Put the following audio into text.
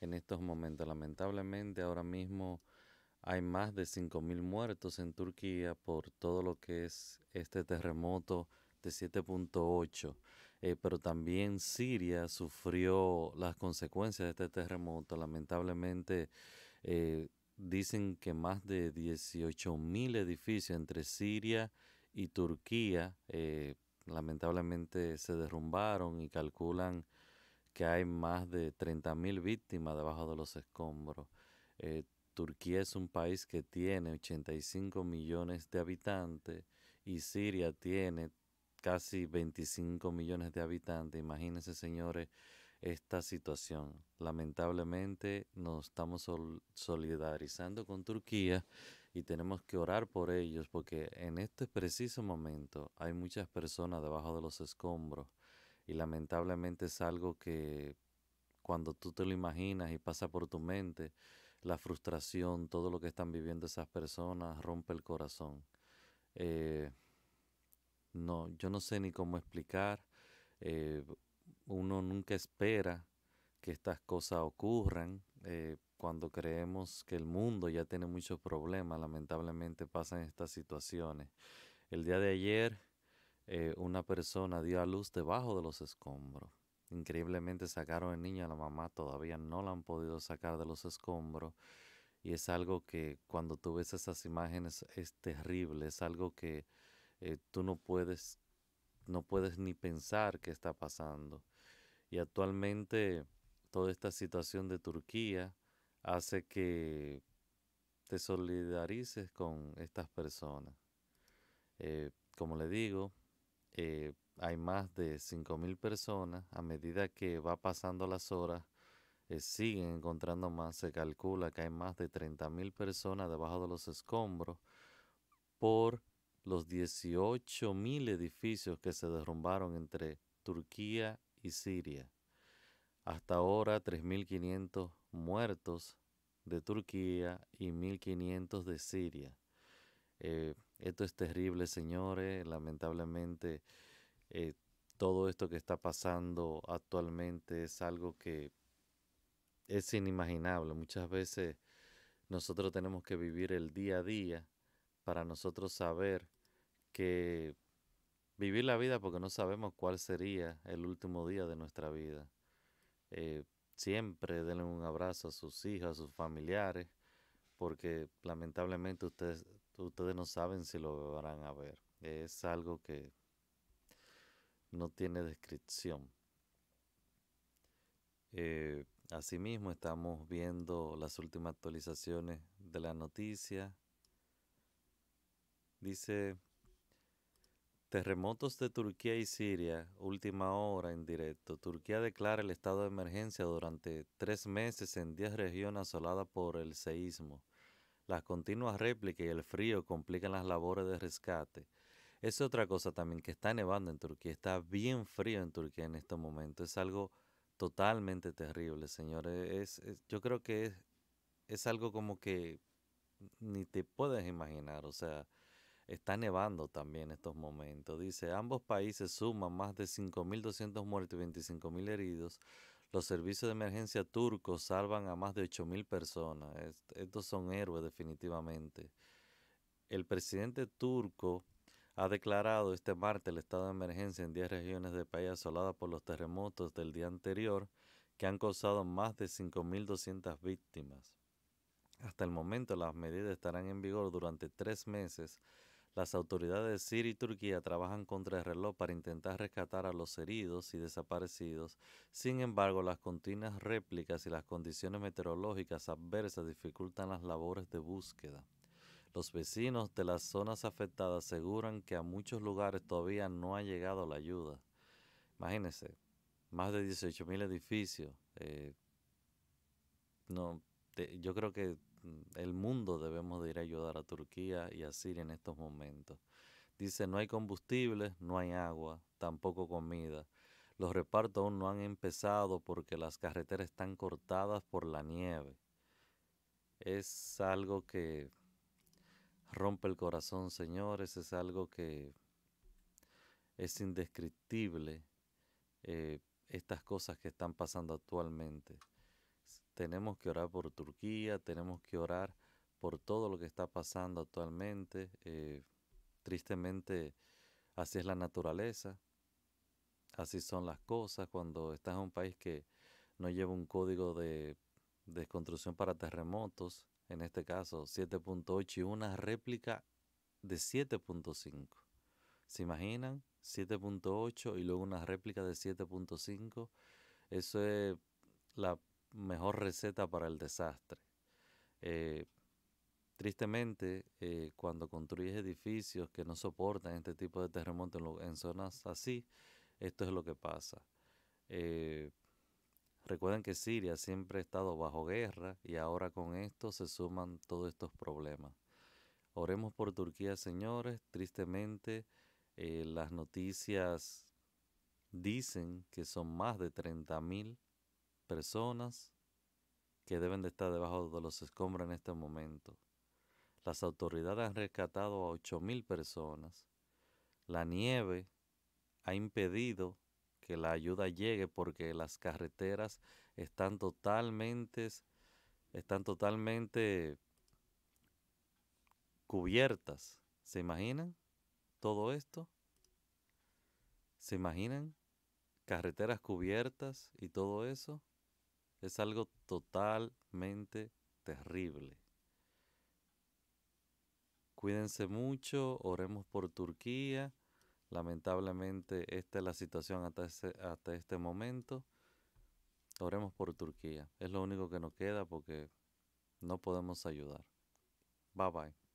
en estos momentos. Lamentablemente ahora mismo hay más de 5.000 muertos en Turquía por todo lo que es este terremoto de 7.8. Eh, pero también Siria sufrió las consecuencias de este terremoto. Lamentablemente eh, dicen que más de 18.000 edificios entre Siria y Turquía eh, lamentablemente se derrumbaron y calculan que hay más de 30.000 víctimas debajo de los escombros. Eh, Turquía es un país que tiene 85 millones de habitantes y Siria tiene casi 25 millones de habitantes. Imagínense, señores, esta situación. Lamentablemente nos estamos solidarizando con Turquía y tenemos que orar por ellos porque en este preciso momento hay muchas personas debajo de los escombros y lamentablemente es algo que cuando tú te lo imaginas y pasa por tu mente, la frustración, todo lo que están viviendo esas personas rompe el corazón. Eh, no, yo no sé ni cómo explicar. Eh, uno nunca espera que estas cosas ocurran. Eh, cuando creemos que el mundo ya tiene muchos problemas, lamentablemente pasan estas situaciones. El día de ayer eh, una persona dio a luz debajo de los escombros. Increíblemente sacaron el niño a la mamá, todavía no la han podido sacar de los escombros. Y es algo que cuando tú ves esas imágenes es terrible, es algo que eh, tú no puedes, no puedes ni pensar que está pasando. Y actualmente toda esta situación de Turquía hace que te solidarices con estas personas. Eh, como le digo, eh, hay más de 5.000 personas. A medida que va pasando las horas, eh, siguen encontrando más. Se calcula que hay más de 30.000 personas debajo de los escombros por los 18.000 edificios que se derrumbaron entre Turquía y Siria. Hasta ahora 3.500 muertos de Turquía y 1.500 de Siria. Eh, esto es terrible, señores. Lamentablemente, eh, todo esto que está pasando actualmente es algo que es inimaginable. Muchas veces nosotros tenemos que vivir el día a día para nosotros saber que vivir la vida porque no sabemos cuál sería el último día de nuestra vida. Eh, siempre denle un abrazo a sus hijos, a sus familiares, porque lamentablemente ustedes ustedes no saben si lo van a ver. Es algo que no tiene descripción. Eh, asimismo, estamos viendo las últimas actualizaciones de la noticia. Dice, terremotos de Turquía y Siria, última hora en directo. Turquía declara el estado de emergencia durante tres meses en diez regiones asoladas por el seísmo. Las continuas réplicas y el frío complican las labores de rescate. Es otra cosa también que está nevando en Turquía, está bien frío en Turquía en este momento. Es algo totalmente terrible, señores. Es, yo creo que es, es algo como que ni te puedes imaginar. O sea, está nevando también en estos momentos. Dice, ambos países suman más de 5.200 muertos y 25.000 heridos los servicios de emergencia turcos salvan a más de 8.000 personas. estos son héroes definitivamente. El presidente turco ha declarado este martes el estado de emergencia en 10 regiones del país asoladas por los terremotos del día anterior que han causado más de 5.200 víctimas. Hasta el momento las medidas estarán en vigor durante tres meses las autoridades de Siria y Turquía trabajan contra el reloj para intentar rescatar a los heridos y desaparecidos. Sin embargo, las continuas réplicas y las condiciones meteorológicas adversas dificultan las labores de búsqueda. Los vecinos de las zonas afectadas aseguran que a muchos lugares todavía no ha llegado la ayuda. Imagínense, más de 18.000 edificios. Eh, no, yo creo que el mundo debemos de ir a ayudar a Turquía y a Siria en estos momentos. Dice, no hay combustible, no hay agua, tampoco comida. Los repartos aún no han empezado porque las carreteras están cortadas por la nieve. Es algo que rompe el corazón, señores, es algo que es indescriptible eh, estas cosas que están pasando actualmente tenemos que orar por Turquía, tenemos que orar por todo lo que está pasando actualmente. Eh, tristemente, así es la naturaleza, así son las cosas. Cuando estás en un país que no lleva un código de desconstrucción para terremotos, en este caso 7.8 y una réplica de 7.5. ¿Se imaginan? 7.8 y luego una réplica de 7.5. Eso es la mejor receta para el desastre. Eh, tristemente, eh, cuando construyes edificios que no soportan este tipo de terremotos en, zonas así, esto es lo que pasa. Eh, recuerden que Siria siempre ha estado bajo guerra y ahora con esto se suman todos estos problemas. Oremos por Turquía, señores. Tristemente, las noticias dicen que son más de 30.000 personas que deben de estar debajo de los escombros en este momento. Las autoridades han rescatado a 8.000 personas. La nieve ha impedido que la ayuda llegue porque las carreteras están totalmente, están totalmente cubiertas. ¿Se imaginan todo esto? ¿Se imaginan carreteras cubiertas y todo eso? es algo totalmente terrible. Cuídense mucho, oremos por Turquía. Lamentablemente esta es la situación hasta, hasta este momento. Oremos por Turquía. Es lo único que nos queda porque no podemos ayudar. Bye bye.